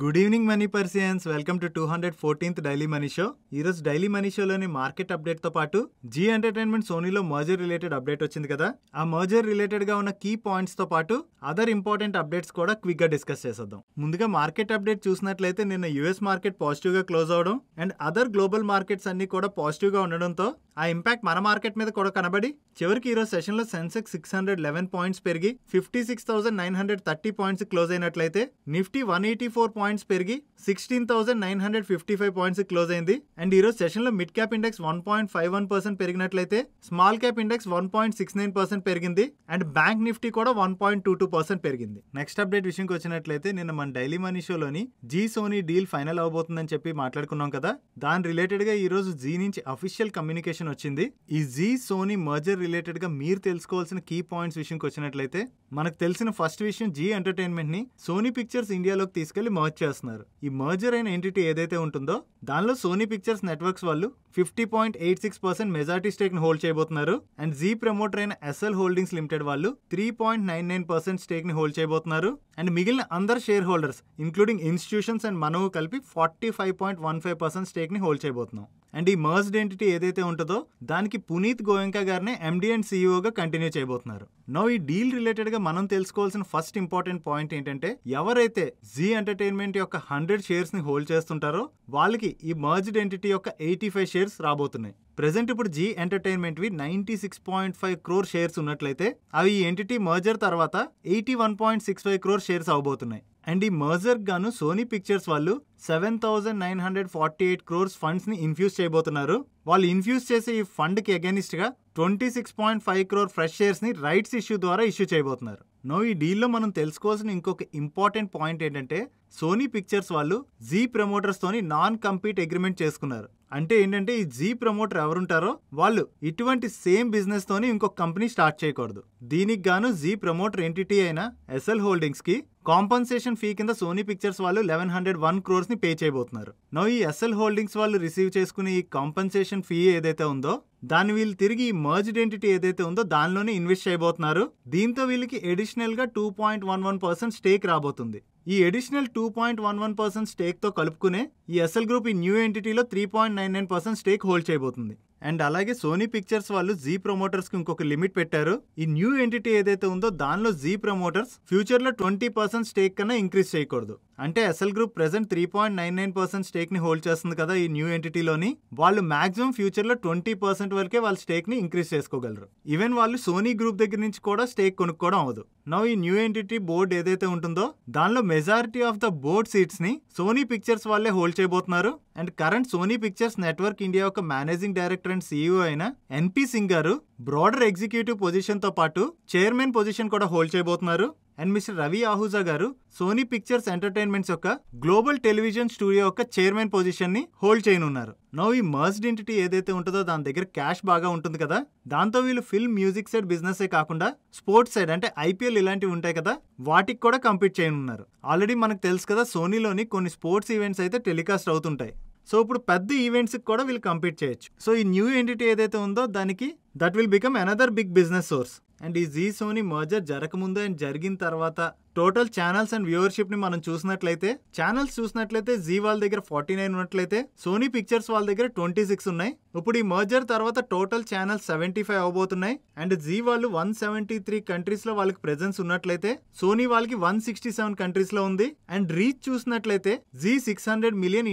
good evening money పర్సియన్స్ welcome to two hundred fourteenth daily money show ఈరోజు daily money షోలోని market అప్డేట్తో పాటు జీ ఎంటర్టైన్మెంట్ సోనీలో మర్జర్ రిలేటెడ్ అప్డేట్ వచ్చింది కదా ఆ మర్జర్ రిలేటెడ్గా ఉన్న కీ పాయింట్స్తో పాటు అదర్ ఇంపార్టెంట్ అప్డేట్స్ కూడా క్విక్ గా డిస్కస్ చేసేద్దాం ముందుగా మార్కెట్ అప్డేట్ చూసినట్లయితే నిన్న యుఎస్ మార్కెట్ పాజిటివ్ గా క్లోజ్ అవడం అండ్ అదర్ గ్లోబల్ మార్కెట్స్ అన్ని కూడా పాజిటివ్ గా ఉండడంతో ఆ ఇంపాక్ట్ మన మార్కెట్ మీద కూడా కనబడి చివరికి ఈరోజు సెషన్లో Sensex six hundred eleven points పెరిగి fifty six thousand nine hundred thirty points close అయినట్లయితే Nifty one eighty four points పెరిగి sixteen thousand nine hundred fifty five points close అయింది అండ్ ఈరోజు సెషన్లో mid cap index one point five one percent పెరిగినట్లయితే small cap index one point six nine percent పెరిగింది and bank Nifty కూడా one point two two percent పెరిగింది next update విషయంకి వచ్చినట్లయితే నిన్న మన డైలీ మనీ షోలోని జీ సోనీ డీల్ ఫైనల్ అవబోతుందని చెప్పి మాట్లాడుకున్నాం కదా దాని రిలేటెడ్గా ఈరోజు జీ నుంచి అఫీషియల్ కమ్యూనికేషన్ వచ్చింది ఈ జీ సోనీ మర్జర్ రిలేటెడ్గా మీరు తెలుసుకోవాల్సిన కీ పాయింట్స్ విషయంకి వచ్చినట్లయితే మనకు తెలిసిన ఫస్ట్ విషయం జీ ఎంటర్టైన్మెంట్ ని సోనీ పిక్చర్స్ ఇండియాలోకి తీసుకెళ్లి మర్జ్ చేస్తున్నారు ఈ మర్జర్ అయిన ఎంటిటీ ఏదైతే ఉంటుందో దానిలో సోనీ పిక్చర్స్ నెట్వర్క్స్ వాళ్ళు fifty point eight six percent majority ని హోల్డ్ చేయబోతున్నారు అండ్ జీ ప్రమోటర్ అయిన ఎస్ఎల్ హోల్డింగ్స్ లిమిటెడ్ వాళ్ళు three point nine nine percent ని హోల్డ్ చేయబోతున్నారు అండ్ మిగిలిన అందరు shareholders including institutions and మనవు కలిపి forty five point one five percent ని హోల్డ్ చేయబోతున్నాం అండ్ ఈ మర్జ్డ్ ఎంటిటీ ఏదైతే ఉంటుందో దానికి పునీత్ గోయంకా గారిని ఎండి అండ్ e గా కంటిన్యూ చేయబోతున్నారు నో ఈ డీల్ రిలేటెడ్ ముందుగా మనం తెలుసుకోవాల్సిన ఫస్ట్ ఇంపార్టెంట్ పాయింట్ ఏంటంటే ఎవరైతే జీ ఎంటర్టైన్మెంట్ యొక్క హండ్రెడ్ షేర్స్ ని హోల్డ్ చేస్తుంటారో వాళ్ళకి ఈ మర్జ్డ్ ఎంటిటీ యొక్క ఎయిటీ ఫైవ్ షేర్స్ రాబోతున్నాయి ప్రెజెంట్ ఇప్పుడు జీ ఎంటర్టైన్మెంట్ వి ninety six point five crore shares ఉన్నట్లయితే అవి ఈ ఎంటిటీ మర్జర్ తర్వాత eighty one point six five crore shares అవబోతున్నాయి అండ్ ఈ మర్జర్ గాను సోనీ పిక్చర్స్ వాళ్ళు seven thousand nine hundred forty eight crores ఫండ్స్ని ఇన్ఫ్యూజ్ చేయబోతున్నారు వాళ్ళు ఇన్ఫ్యూజ్ చేసే ఈ ఫండ్ కి అగేనిస్ట్ గా twenty six point five crore fresh shares ని రైట్స్ ఇష్యూ ద్వారా ఇష్యూ చేయబోతున్నారు నో ఈ డీల్లో మనం తెలుసుకోవాల్సిన ఇంకొక ఇంపార్టెంట్ పాయింట్ ఏంటంటే సోనీ పిక్చర్స్ వాళ్ళు జీ ప్రమోటర్స్ తోని నాన్ కంపీట్ అగ్రిమెంట్ చేసుకున్నారు అంటే ఏంటంటే ఈ జీ ప్రమోటర్ ఎవరుంటారో వాళ్ళు ఇటువంటి సేమ్ బిజినెస్ తోని ఇంకొక కంపెనీ స్టార్ట్ చేయకూడదు దీనికి గాను జీ ప్రమోటర్ ఎంటిటీ అయిన ఎస్ఎల్ హోల్డింగ్స్ కి కాంపన్సేషన్ ఫీ కింద సోనీ పిక్చర్స్ వాళ్ళు లెవెన్ హండ్రెడ్ వన్ క్రోర్స్ ని పే చేయబోతున్నారు నో ఈ ఎస్ఎల్ హోల్డింగ్స్ వాళ్ళు రిసీవ్ చేసుకునే ఈ కాంపన్సేషన్ ఫీ ఏదైతే ఉందో దాన్ని వీళ్ళు తిరిగి ఈ మర్జ్డ్ ఎంటిటీ ఏదైతే ఉందో దానిలోనే ఇన్వెస్ట్ చేయబోతున్నారు దీంతో వీళ్ళకి అడిషనల్ గా two point one one percent stake రాబోతుంది ఈ additional two point one one percent స్టేక్తో కలుపుకునే ఈ ఎస్ఎల్ గ్రూప్ ఈ న్యూ ఎంటిటీలో three point nine nine percent stake hold చేయబోతుంది అండ్ అలాగే సోనీ పిక్చర్స్ వాళ్ళు జీ ప్రమోటర్స్ కి ఇంకొక లిమిట్ పెట్టారు ఈ న్యూ ఎంటిటీ ఏదైతే ఉందో దానిలో జీ ప్రమోటర్స్ ఫ్యూచర్ లో ట్వంటీ పర్సెంట్ స్టేక్ కన్నా ఇంక్రీజ్ చేయకూడదు అంటే SL group present three point nine nine percent stake ని హోల్డ్ చేస్తుంది కదా ఈ న్యూ ఎంటిటీలోని వాళ్ళు మాక్సిమం ఫ్యూచర్ లో ట్వంటీ పర్సెంట్ వరకే వాళ్ళ స్టేక్ ని ఇంక్రీజ్ చేసుకోగలరు ఈవెన్ వాళ్ళు సోనీ గ్రూప్ దగ్గర నుంచి కూడా స్టేక్ కొనుక్కోవడం అవదు నౌ ఈ న్యూ ఎంటిటీ బోర్డ్ ఏదైతే ఉంటుందో దానిలో majority of the board seats ని సోనీ పిక్చర్స్ వాళ్ళే హోల్డ్ చేయబోతున్నారు and current Sony Pictures network India యొక్క managing director director and CEO అయిన ఎన్పి సింగ్ గారు బ్రాడర్ ఎగ్జిక్యూటివ్ పొజిషన్ తో పాటు చైర్మన్ పొజిషన్ కూడా హోల్డ్ చేయబోతున్నారు అండ్ మిస్టర్ రవి ఆహూజా గారు సోనీ పిక్చర్స్ ఎంటర్టైన్మెంట్స్ యొక్క గ్లోబల్ టెలివిజన్ స్టూడియో యొక్క చైర్మన్ పొజిషన్ ని హోల్డ్ చేయనున్నారు నవ్ ఈ మర్స్డ్ ఇంటిటీ ఏదైతే ఉంటుందో దాని దగ్గర క్యాష్ బాగా ఉంటుంది కదా దాంతో వీళ్ళు ఫిల్మ్ మ్యూజిక్ సైడ్ బిజినెస్ ఏ కాకుండా స్పోర్ట్స్ సైడ్ అంటే ఐపీఎల్ ఇలాంటివి ఉంటాయి కదా వాటికి కూడా కంపీట్ చేయనున్నారు ఆల్రెడీ మనకు తెలుసు కదా సోనీలోని కొన్ని స్పోర్ట్స్ ఈవెంట్స్ అయితే టెలికాస్ట్ అవుతుంటాయి సో ఇప్పుడు పెద్ద ఈవెంట్స్కి కూడా వీళ్ళు కంపీట్ చేయొచ్చు సో ఈ న్యూ ఎంటిటీ ఏదైతే ఉందో దానికి that will become another big business source and ఈ జీ సోనీ మర్జర్ జరగముందు అండ్ జరిగిన తర్వాత టోటల్ ఛానల్స్ అండ్ వ్యూవర్షిప్ ని మనం చూసినట్లయితే ఛానల్స్ చూసినట్లయితే జీ వాళ్ళ దగ్గర ఫార్టీ నైన్ ఉన్నట్లయితే సోనీ పిక్చర్స్ వాళ్ళ దగ్గర ట్వంటీ సిక్స్ ఉన్నాయి ఇప్పుడు ఈ మర్జర్ తర్వాత టోటల్ ఛానల్స్ సెవెంటీ ఫైవ్ అవబోతున్నాయి అండ్ జీ వాళ్ళు వన్ సెవెంటీ త్రీ కంట్రీస్లో వాళ్ళకి ప్రెజెన్స్ ఉన్నట్లయితే సోనీ వాళ్ళకి వన్ సిక్స్టీ సెవెన్ కంట్రీస్లో ఉంది అండ్ రీచ్ చూసినట్లయితే జీ సిక్స్ హండ్రెడ్ మిలియన్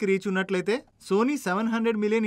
కి రీచ్ ఉన్నట్లయితే సోనీ సెవెన్ హండ్రెడ్ మిలియన్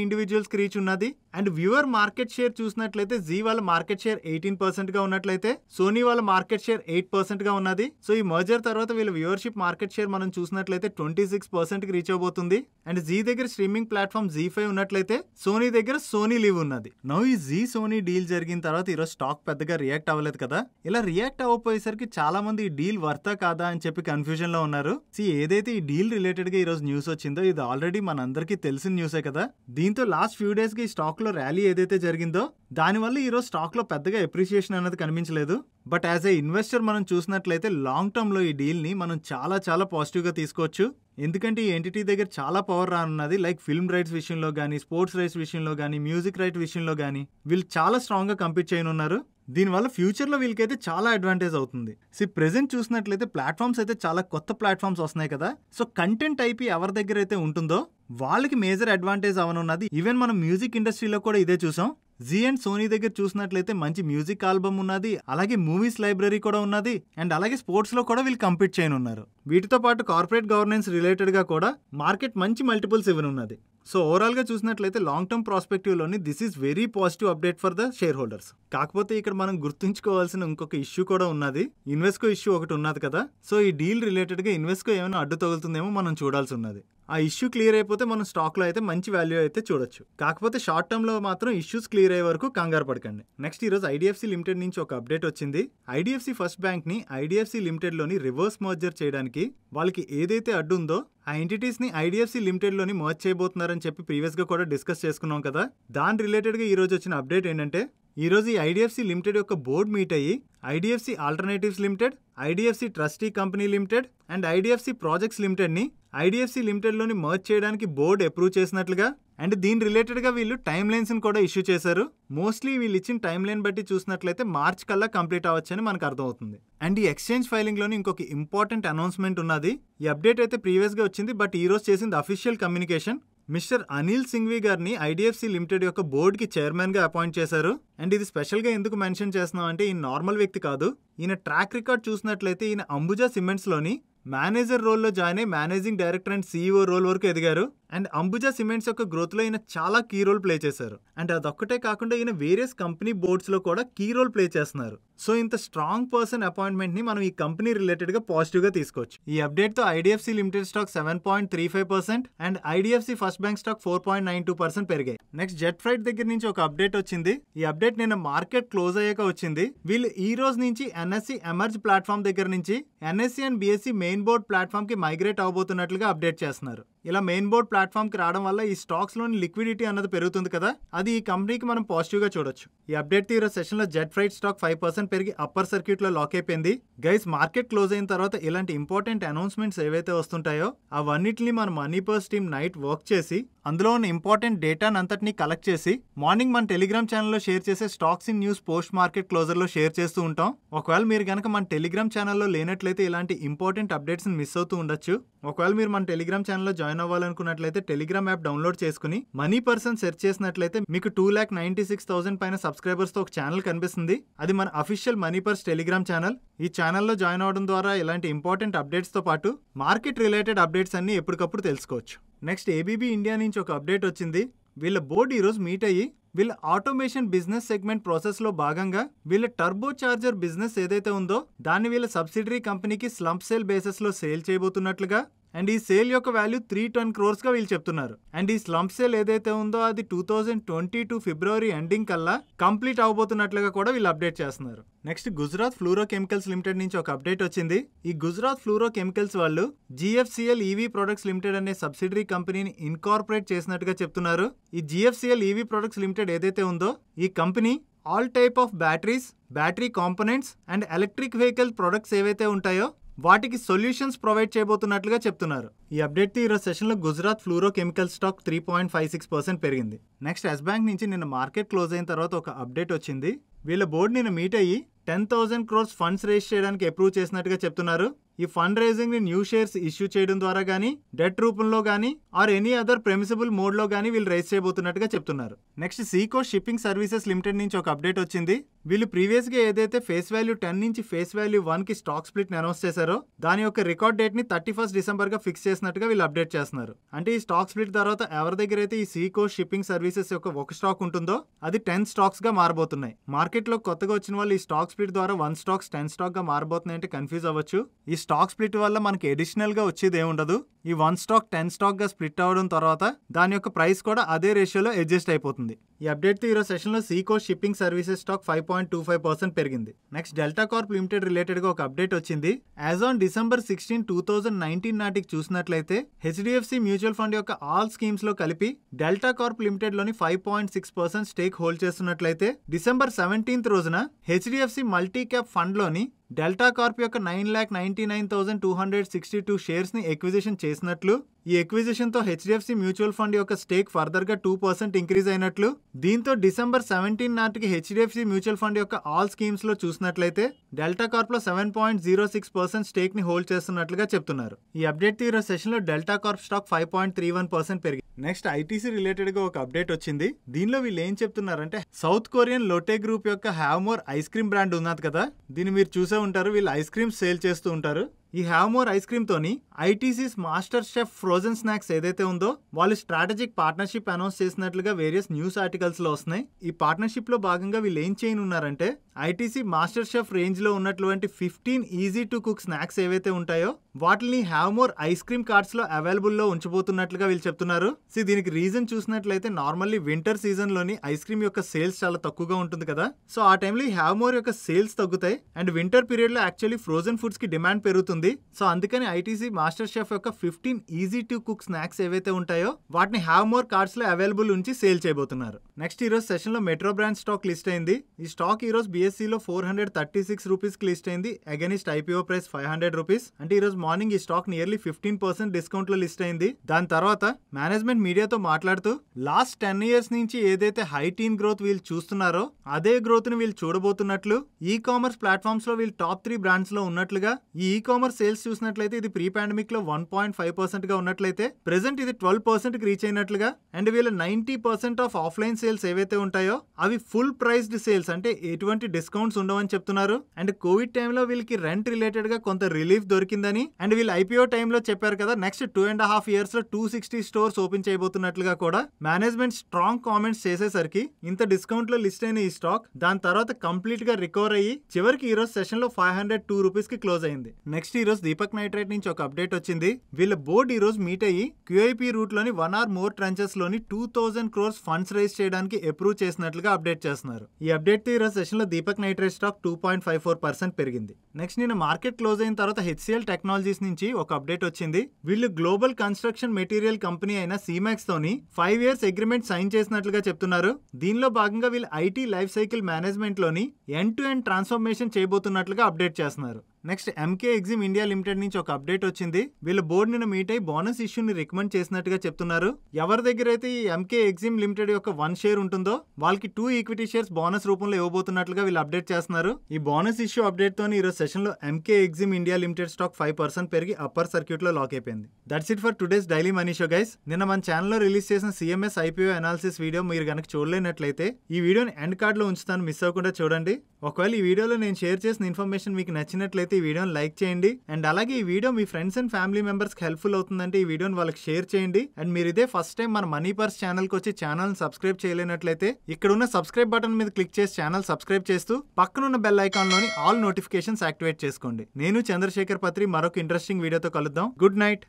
కి రీచ్ ఉన్నది అండ్ వ్యూవర్ మార్కెట్ షేర్ చూసినట్లయితే జీ వాళ్ళ మార్కెట్ షేర్ ఎయిటీన్ పర్సెంట్గా ఉన్నట్లయితే సోనీ వాళ్ళ మార్కెట్ షేర్ ఎయిట్ పర్సెంట్గా ఉన్నది సో ఈ మర్జర్ తర్వాత వీళ్ళ వ్యూవర్షిప్ మార్కెట్ షేర్ మనం చూసినట్లయితే ట్వంటీ సిక్స్ పర్సెంట్కి రీచ్ అవబోతుంది అండ్ జీ దగ్గర స్ట్రీమింగ్ ప్లాట్ఫామ్ జీ ఫైవ్ ఉన్నట్లయితే సోనీ దగ్గర సోనీ లీవ్ ఉన్నది నవ్ ఈ జీ సోనీ డీల్ జరిగిన తర్వాత ఈరోజు స్టాక్ పెద్దగా రియాక్ట్ అవ్వలేదు కదా ఇలా రియాక్ట్ అవ్వపోయేసరికి చాలా మంది ఈ డీల్ వర్తా కాదా అని చెప్పి కన్ఫ్యూజన్ లో ఉన్నారు సీ ఏదైతే ఈ డీల్ రిలేటెడ్ గా ఈరోజు న్యూస్ వచ్చిందో ఇది ఆల్రెడీ మనందరికీ తెలిసిన న్యూసే కదా దీంతో లాస్ట్ ఫ్యూ డేస్ కి స్టాక్ లో ర్యాలీ ఏదైతే జరిగిందో దానివల్ల ఈరోజు స్టాక్లో పెద్దగా ఎప్రిషియేషన్ అనేది కనిపించలేదు బట్ యాజ్ ఏ ఇన్వెస్టర్ మనం చూసినట్లయితే లాంగ్ టర్మ్లో ఈ డీల్ని మనం చాలా చాలా పాజిటివ్గా తీసుకోవచ్చు ఎందుకంటే ఈ ఎంటిటీ దగ్గర చాలా పవర్ రానున్నది లైక్ ఫిల్మ్ రైట్స్ విషయంలో కానీ స్పోర్ట్స్ రైట్స్ విషయంలో కానీ మ్యూజిక్ రైట్ విషయంలో కానీ వీళ్ళు చాలా స్ట్రాంగ్గా కంపీట్ చేయనున్నారు దీనివల్ల ఫ్యూచర్లో వీళ్ళకైతే చాలా అడ్వాంటేజ్ అవుతుంది సి ప్రెసెంట్ చూసినట్లయితే ప్లాట్ఫామ్స్ అయితే చాలా కొత్త ప్లాట్ఫామ్స్ వస్తున్నాయి కదా సో కంటెంట్ టైప్ ఎవరి దగ్గర అయితే ఉంటుందో వాళ్ళకి మేజర్ అడ్వాంటేజ్ అవనున్నది ఈవెన్ మనం మ్యూజిక్ ఇండస్ట్రీలో కూడా ఇదే చూసాం జీ అండ్ సోనీ దగ్గర చూసినట్లయితే మంచి మ్యూజిక్ ఆల్బమ్ ఉన్నది అలాగే మూవీస్ లైబ్రరీ కూడా ఉన్నది అండ్ అలాగే స్పోర్ట్స్లో కూడా వీళ్ళు కంపీట్ చేయనున్నారు వీటితో పాటు కార్పొరేట్ గవర్నెన్స్ రిలేటెడ్గా కూడా మార్కెట్ మంచి మల్టిపుల్స్ ఉన్నది సో ఓవరాల్గా చూసినట్లయితే లాంగ్ టర్మ్ ప్రాస్పెక్టివ్లోని this is very positive update for the share holders కాకపోతే ఇక్కడ మనం గుర్తుంచుకోవాల్సిన ఇంకొక ఇష్యూ కూడా ఉన్నది ఇన్వెస్కో ఇష్యూ ఒకటి ఉన్నది కదా సో ఈ డీల్ రిలేటెడ్గా ఇన్వెస్కో ఏమైనా అడ్డు తగులుతుందేమో మనం చూడాల్సి ఉన్నది ఆ ఇష్యూ క్లియర్ అయిపోతే మనం స్టాక్లో అయితే మంచి వాల్యూ అయితే చూడొచ్చు కాకపోతే షార్ట్ టర్మ్లో మాత్రం ఇష్యూస్ క్లియర్ అయ్యే వరకు కంగారు పడకండి నెక్స్ట్ ఈరోజు ఐడిఎఫ్సి లిమిటెడ్ నుంచి ఒక అప్డేట్ వచ్చింది ఐడిఎఫ్సి ఫస్ట్ బ్యాంక్ని ఐడిఎఫ్సి లిమిటెడ్లోని రివర్స్ మర్జర్ చేయడానికి వాళ్ళకి ఏదైతే అడ్డుందో ఆ ఎంటిటీస్ని ఐడిఎఫ్సి లిమిటెడ్లోని మర్జ్ చేయబోతున్నారని చెప్పి ప్రీవియస్గా కూడా డిస్కస్ చేసుకున్నాం కదా దాని రిలేటెడ్గా ఈరోజు వచ్చిన అప్డేట్ ఏంటంటే ఈరోజు ఈ ఐడిఎఫ్సి లిమిటెడ్ యొక్క బోర్డు మీట్ అయ్యి IDFC alternatives limited IDFC trustee company limited and IDFC projects లిమిటెడ్ని ఐడిఎఫ్సి లిమిటెడ్లోని మర్చ్ చేయడానికి బోర్డు అప్రూవ్ చేసినట్లుగా అండ్ దీని రిలేటెడ్గా వీళ్ళు టైం లైన్స్ని కూడా ఇష్యూ చేశారు మోస్ట్లీ వీళ్ళు ఇచ్చిన టైం లైన్ బట్టి చూసినట్లయితే మార్చ్ కల్లా కంప్లీట్ అవ్వచ్చని మనకు అర్థమవుతుంది అండ్ ఈ ఎక్స్చేంజ్ ఫైలింగ్లోని ఇంకొక ఇంపార్టెంట్ అనౌన్స్మెంట్ ఉన్నది ఈ అప్డేట్ అయితే ప్రీవియస్గా వచ్చింది బట్ ఈ రోజు చేసింది official communication mister Anil Singhvi గారిని ఐడిఎఫ్సి లిమిటెడ్ యొక్క బోర్డుకి చైర్మన్గా అపాయింట్ చేశారు అండ్ ఇది స్పెషల్గా ఎందుకు మెన్షన్ చేస్తున్నాం అంటే ఈయన నార్మల్ వ్యక్తి కాదు ఈయన ట్రాక్ రికార్డ్ చూసినట్లయితే ఈయన అంబుజా సిమెంట్స్లోని మేనేజర్ రోల్లో జాయిన్ అయ్యి managing director and CEO role వరకు ఎదిగారు అండ్ అంబుజా సిమెంట్స్ యొక్క గ్రోత్లో ఈయన చాలా కీ రోల్ ప్లే చేశారు అండ్ అదొక్కటే కాకుండా ఈయన వేరియస్ కంపెనీ బోర్డ్స్లో కూడా కీ రోల్ ప్లే చేస్తున్నారు సో ఇంత స్ట్రాంగ్ పర్సన్ అపాయింట్మెంట్ని మనం ఈ కంపెనీ రిలేటెడ్గా పాజిటివ్గా తీసుకోవచ్చు ఈ అప్డేట్తో IDFC limited stock seven point three five percent and IDFC first bank stock four point nine two percent పెరిగాయి నెక్స్ట్ జెట్ ఫ్రైట్ దగ్గర నుంచి ఒక అప్డేట్ వచ్చింది ఈ అప్డేట్ నిన్న మార్కెట్ క్లోజ్ అయ్యాక వచ్చింది వీళ్ళు ఈ రోజు నుంచి ఎన్ఎస్సి ఎమర్జ్ ప్లాట్ఫామ్ దగ్గర నుంచి NSE and BSE main board ప్లాట్ఫామ్కి మైగ్రేట్ అవబోతున్నట్లుగా అప్డేట్ చేస్తున్నారు ఇలా మెయిన్ బోర్డ్ ప్లాట్ఫామ్కి రావడం వల్ల ఈ స్టాక్స్లోని లిక్విడిటీ అన్నది పెరుగుతుంది కదా అది ఈ కంపెనీకి మనం పాజిటివ్గా చూడొచ్చు ఈ అప్డేట్ తీరు సెషన్లో Jet Freight stock five percent పెరిగి అప్పర్ సర్క్యూట్లో లాక్ అయిపోయింది గైస్ మార్కెట్ క్లోజ్ అయిన తర్వాత ఇలాంటి ఇంపార్టెంట్ అనౌన్స్మెంట్స్ ఏవైతే వస్తుంటాయో అవన్నిటిని మన Money Purse team night work చేసి అందులో ఉన్న ఇంపార్టెంట్ డేటాను అంతటినీ కలెక్ట్ చేసి మార్నింగ్ మన టెలిగ్రామ్ ఛానల్లో షేర్ చేసే stocks in news post market క్లోజర్లో షేర్ చేస్తూ ఉంటాం ఒకవేళ మీరు కనుక మన టెలిగ్రామ్ ఛానల్లో లేనట్లయితే ఇలాంటి ఇంపార్టెంట్ అప్డేట్స్ని మిస్ అవుతూ ఉండొచ్చు ఒకవేళ మీరు మన టెలిగ్రామ్ ఛానల్లో జాయిన్ అవ్వాలనుకున్నట్లయితే టెలిగ్రామ్ యాప్ డౌన్లోడ్ చేసుకుని మనీ పర్సన్ సెర్చ్ చేసినట్లయితే మీకు two lakh ninety six thousand పైన సబ్స్క్రైబర్స్తో ఒక ఛానల్ కనిపిస్తుంది అది మన official Money Purse Telegram channel ఈ ఛానల్లో జాయిన్ అవడం ద్వారా ఇలాంటి ఇంపార్టెంట్ అప్డేట్స్తో పాటు మార్కెట్ రిలేటెడ్ అప్డేట్స్ అన్ని ఎప్పటికప్పుడు తెలుసుకోవచ్చు నెక్స్ట్ ఏబీబీ ఇండియా నుంచి ఒక అప్డేట్ వచ్చింది వీళ్ళ బోర్డు ఈరోజు మీట్ అయ్యి వీళ్ళ ఆటోమేషన్ బిజినెస్ సెగ్మెంట్ ప్రాసెస్లో భాగంగా వీళ్ళ టర్బో చార్జర్ బిజినెస్ ఏదైతే ఉందో దాన్ని వీళ్ళ సబ్సిడరీ కంపెనీకి స్లంప్ సేల్ బేసిస్లో సేల్ చేయబోతున్నట్లుగా అండ్ ఈ సేల్ యొక్క వాల్యూ త్రీ టెన్ క్రోర్స్గా వీళ్ళు చెప్తున్నారు అండ్ ఈ స్లంప్ సేల్ ఏదైతే ఉందో అది two thousand twenty two February ending కల్లా కంప్లీట్ అవబోతున్నట్లుగా కూడా వీళ్ళు అప్డేట్ చేస్తున్నారు next Gujarat Fluoro Chemicals limited నుంచి ఒక అప్డేట్ వచ్చింది ఈ గుజరాత్ ఫ్లూరో కెమికల్స్ వాళ్ళు జిఎఫ్సిఎల్ ఈవీ ప్రొడక్ట్స్ లిమిటెడ్ అనే సబ్సిడరీ కంపెనీని ఇన్కార్పొరేట్ చేసినట్టుగా చెప్తున్నారు ఈ జిఎఫ్సిఎల్ ఈవీ ప్రొడక్ట్స్ లిమిటెడ్ ఏదైతే ఉందో ఈ company all type of batteries battery components and electric vehicle products ఏవైతే ఉంటాయో వాటికి సొల్యూషన్స్ ప్రొవైడ్ చేయబోతున్నట్లుగా చెప్తున్నారు ఈ అప్డేట్తో ఈరోజు సెషన్లో Gujarat Fluoro Chemical stock three point five six percent పెరిగింది నెక్స్ట్ ఎస్ బ్యాంక్ నుంచి నిన్న మార్కెట్ క్లోజ్ అయిన తర్వాత ఒక అప్డేట్ వచ్చింది వీళ్ళ బోర్డు నిన్న మీట్ అయ్యి ten thousand crores funds raise చేయడానికి అప్రూవ్ చేసినట్టుగా చెప్తున్నారు ఈ ఫండ్ ని న్యూ షేర్స్ ఇష్యూ చేయడం ద్వారా గానీ డెట్ రూపంలో కానీ ఆర్ ఎనీ అదర్ ప్రెమిసిబుల్ మోడ్లో గానీ వీళ్ళు రైజ్ చేయబోతున్నట్టుగా చెప్తున్నారు next Sico shipping services limited నుంచి ఒక అప్డేట్ వచ్చింది వీళ్ళు ప్రీవియస్గా ఏదైతే ఫేస్ వాల్యూ టెన్ నుంచి ఫేస్ వాల్యూ వన్కి స్టాక్ స్ప్లిట్ని అనౌన్స్ చేశారో దాని యొక్క రికార్డ్ డేట్ని థర్టీ ఫస్ట్ డిసెంబర్గా ఫిక్స్ చేసినట్టుగా వీళ్ళు అప్డేట్ చేస్తున్నారు అంటే ఈ స్టాక్ స్ప్లిట్ తర్వాత ఎవరి దగ్గర అయితే ఈ సీకో షిప్పింగ్ సర్వీసెస్ యొక్క ఒక స్టాక్ ఉంటుందో అది టెన్ స్టాక్స్గా మారబోతున్నాయి మార్కెట్లో కొత్తగా వచ్చిన వాళ్ళు ఈ స్టాక్ స్ప్లిట్ ద్వారా వన్ స్టాక్స్ టెన్ స్టాక్గా మారబోతున్నాయి అంటే కన్ఫ్యూజ్ అవ్వచ్చు ఈ స్టాక్ స్ప్లిట్ వల్ల మనకి ఎడిషనల్గా వచ్చేది ఏముండదు ఈ వన్ స్టాక్ టెన్ స్టాక్గా స్ప్లిట్ అవ్వడం తర్వాత దాని యొక్క ప్రైస్ కూడా అదే రేషియోలో అడ్జస్ట్ అయిపోతుంది ఈ అప్డేట్తో ఈరోజు సెషన్లో Sico shipping services stock five point two five percent పెరిగింది నెక్స్ట్ డెల్టా కార్ప్ లిమిటెడ్ రిలేటెడ్గా ఒక అప్డేట్ వచ్చింది as on December sixteen two thousand nineteen నాటికి చూసినట్లయితే హెచ్డిఎఫ్సి మ్యూచువల్ ఫండ్ యొక్క ఆల్ స్కీమ్స్లో కలిపి డెల్టా కార్ప్ లిమిటెడ్లోని five point six percent stake hold చేస్తున్నట్లయితే డిసెంబర్ సెవెంటీన్త్ రోజున హెచ్డిఎఫ్సి మల్టీ క్యాప్ ఫండ్లోని డెల్టా కార్ప్ యొక్క nine lakh ninety nine thousand two hundred sixty two షేర్స్ని ఎక్విజిషన్ చేసినట్లు ఈ ఎక్విజిషన్తో హెచ్డిఎఫ్సి మ్యూచువల్ ఫండ్ యొక్క స్టేక్ ఫర్దర్గా టూ పర్సెంట్ ఇంక్రీజ్ అయినట్లు దీంతో డిసెంబర్ సెవెంటీన్ నాటికి హెచ్డిఎఫ్సి మ్యూచువల్ ఫండ్ యొక్క ఆల్ స్కీమ్స్లో చూసినట్లయితే డెల్టా కార్ప్లో seven point zero six percent స్టేక్ని హోల్డ్ చేస్తున్నట్లుగా చెప్తున్నారు ఈ అప్డేట్ తీరు సెషన్లో Delta Corp stock five point three one percent పెరిగి నెక్స్ట్ ఐటీసీ రిలేటెడ్గా ఒక అప్డేట్ వచ్చింది దీనిలో వీళ్ళు ఏం చెప్తున్నారంటే సౌత్ కొరియన్ లోటే గ్రూప్ యొక్క హ్యావమోర్ ఐస్ క్రీమ్ బ్రాండ్ ఉన్నది కదా దీన్ని మీరు చూసారు ఉంటారు వీళ్ళు ఐస్ క్రీమ్స్ సేల్ చేస్తూ ఉంటారు ఈ హ్యావ్ ఐస్ ఐస్ క్రీమ్తోని ITC's Master Chef frozen snacks ఏదైతే ఉందో వాళ్ళు స్ట్రాటజిక్ పార్ట్నర్షిప్ అనౌన్స్ చేసినట్లుగా వేరియస్ న్యూస్ ఆర్టికల్స్లో వస్తున్నాయి ఈ పార్ట్నర్షిప్లో భాగంగా వీళ్ళు ఏం చేయనున్నారంటే ఐటీసీ మాస్టర్ షెఫ్ రేంజ్లో ఉన్నటువంటి fifteen easy to cook snacks ఏవైతే ఉంటాయో వాటిని హ్యావ్ ఐస్ క్రీమ్ కార్డ్స్లో అవైలబుల్లో ఉంచబోతున్నట్లుగా వీళ్ళు చెప్తున్నారు సో దీనికి రీజన్ చూసినట్లయితే నార్మల్లీ వింటర్ సీజన్లోని ఐస్ క్రీమ్ యొక్క సేల్స్ చాలా తక్కువగా ఉంటుంది కదా సో ఆ టైంలో ఈ మోర్ యొక్క సేల్స్ తగ్గుతాయి అండ్ వింటర్ పీరియడ్లో యాక్చువల్లీ ఫ్రోజన్ ఫుడ్స్కి డిమాండ్ పెరుగుతుంది ఉంటుంది సో అందుకని ఐటీసీ మాస్టర్ షెఫ్ యొక్క fifteen easy to cook snacks ఏవైతే ఉంటాయో వాటిని హ్యావ్ మోర్ కార్డ్స్ లో అవైలబుల్ ఉంచి సేల్ చేయబోతున్నారు నెక్స్ట్ ఈ రోజు సెషన్ లో మెట్రో బ్రాండ్ స్టాక్ లిస్ట్ అయింది ఈ స్టాక్ ఈ రోజు బీఎస్సీ లో four hundred thirty six rupees కి లిస్ట్ అయింది against IPO price five hundred rupees అంటే ఈ రోజు మార్నింగ్ ఈ stock nearly fifteen percent discount లో లిస్ట్ అయింది దాని తర్వాత మేనేజ్మెంట్ మీడియాతో మాట్లాడుతూ లాస్ట్ టెన్ ఇయర్స్ నుంచి ఏదైతే హై టీన్ గ్రోత్ వీళ్ళు చూస్తున్నారో అదే గ్రోత్ ను వీళ్ళు చూడబోతున్నట్లు ఈ కామర్స్ ప్లాట్ఫామ్స్ లో వీళ్ళు టాప్ త్రీ బ్రాండ్స్ లో ఉన్నట్లుగా ఈ కామర్స్ సేల్స్ చూసినట్లయితే ఇది ప్రీ పాండమిక్ లో వన్ పాయింట్ ఫైవ్ పర్సెంట్ గా ఉన్నట్లయితే ప్రెసెంట్ ఇది ట్వెల్వ్ పర్సెంట్ కి రీచ్ అయినట్లుగా అండ్ వీళ్ళ ninety percent of offline sales ఏవైతే ఉంటాయో అవి ఫుల్ ప్రైస్డ్ సేల్స్ అంటే ఎటువంటి డిస్కౌంట్స్ ఉండవని చెప్తున్నారు అండ్ కోవిడ్ టైంలో వీళ్ళకి రెంట్ రిలేటెడ్ గా కొంత రిలీఫ్ దొరికిందని అండ్ వీళ్ళు ఐపీఓ టైంలో చెప్పారు కదా next two and half years లో టూ సిక్స్టీ స్టోర్స్ ఓపెన్ చేయబోతున్నట్లుగా కూడా మేనేజ్మెంట్ స్ట్రాంగ్ కామెంట్స్ చేసేసరికి ఇంత డిస్కౌంట్ లో లిస్ట్ అయిన ఈ స్టాక్ దాని తర్వాత కంప్లీట్ గా రికవర్ అయ్యి చివరికి ఈ రోజు సెషన్ లో ఫైవ్ హండ్రెడ్ టూ రూపీస్ కి క్లోజ్ అయింది నెక్స్ట్ నెక్స్ట్ ఈ రోజు దీపక్ నైట్రైట్ నుంచి ఒక అప్డేట్ వచ్చింది వీళ్ళ బోర్డు ఈ రోజు మీట్ అయ్యి క్యూఐపీ రూట్ లోని వన్ ఆర్ మోర్ ట్రంచెస్ లోని two thousand crores funds raise చేయడానికి అప్రూవ్ చేసినట్లుగా అప్డేట్ చేస్తున్నారు ఈ అప్డేట్ తో ఈ రోజు సెషన్ లో Deepak Nitrite stock two point five four percent పెరిగింది నెక్స్ట్ నేను మార్కెట్ క్లోజ్ అయిన తర్వాత హెచ్సిఎల్ టెక్నాలజీస్ నుంచి ఒక అప్డేట్ వచ్చింది వీళ్ళు గ్లోబల్ కన్స్ట్రక్షన్ మెటీరియల్ కంపెనీ అయిన సిమాక్స్ తోని ఫైవ్ ఇయర్స్ అగ్రిమెంట్ సైన్ చేసినట్లుగా చెప్తున్నారు దీనిలో భాగంగా వీళ్ళు ఐటీ లైఫ్ సైకిల్ మేనేజ్మెంట్ లోని ఎండ్ టు ఎండ్ ట్రాన్స్ఫర్మేషన్ చేయబోతున్నట్లుగా అప్డేట్ చేస్తున్నారు next MK Exim India limited నుంచి ఒక అప్డేట్ వచ్చింది వీళ్ళ బోర్డు నిన్న మీట్ అయి బోనస్ ఇష్యూని రికమెండ్ చేసినట్టుగా చెప్తున్నారు ఎవరి దగ్గర అయితే ఈ ఎంకే ఎగ్జిమ్ లిమిటెడ్ యొక్క వన్ షేర్ ఉంటుందో వాళ్ళకి టూ ఈక్విటీ షేర్స్ బోనస్ రూపంలో ఇవ్వబోతున్నట్లుగా వీళ్ళు అప్డేట్ చేస్తున్నారు ఈ బోనస్ ఇష్యూ అప్డేట్ తో ఈరోజు సెషన్ లో MK Exim India limited stock five percent పెరిగి అప్పర్ సర్క్యూట్ లో లాక్ అయిపోయింది that's it for today's daily money show guys నిన్న మన ఛానల్లో రిలీజ్ చేసిన సీఎంఎస్ ఐపీఓ అనాలిసిస్ వీడియో మీరు కనుక చూడలేనట్లయితే ఈ వీడియోని ఎండ్ కార్డ్ లో ఉంచుతాను మిస్ అవ్వకుండా చూడండి ఒకవేళ ఈ వీడియోలో నేను షేర్ చేసిన ఇన్ఫర్మేషన్ మీకు నచ్చినట్లయితే ఈ వీడియోని లైక్ చేయండి అండ్ అలాగే ఈ వీడియో మీ ఫ్రెండ్స్ అండ్ ఫ్యామిలీ మెంబర్స్కి హెల్ప్ఫుల్ అవుతుందంటే ఈ వీడియోని వాళ్ళకి షేర్ చేయండి అండ్ మీరు ఇదే ఫస్ట్ టైం మన మనీ పర్స్ ఛానల్కి వచ్చి ఛానల్ని సబ్స్క్రైబ్ చేయలేనట్లయితే ఇక్కడ ఉన్న సబ్స్క్రైబ్ బటన్ మీద క్లిక్ చేసి ఛానల్ సబ్స్క్రైబ్ చేస్తూ పక్కనున్న బెల్ ఐకాన్లోని ఆల్ నోటిఫికేషన్స్ యాక్టివేట్ చేసుకోండి నేను చంద్రశేఖర్ పత్రి మరొక ఇంట్రెస్టింగ్ వీడియోతో కలుద్దాం గుడ్ నైట్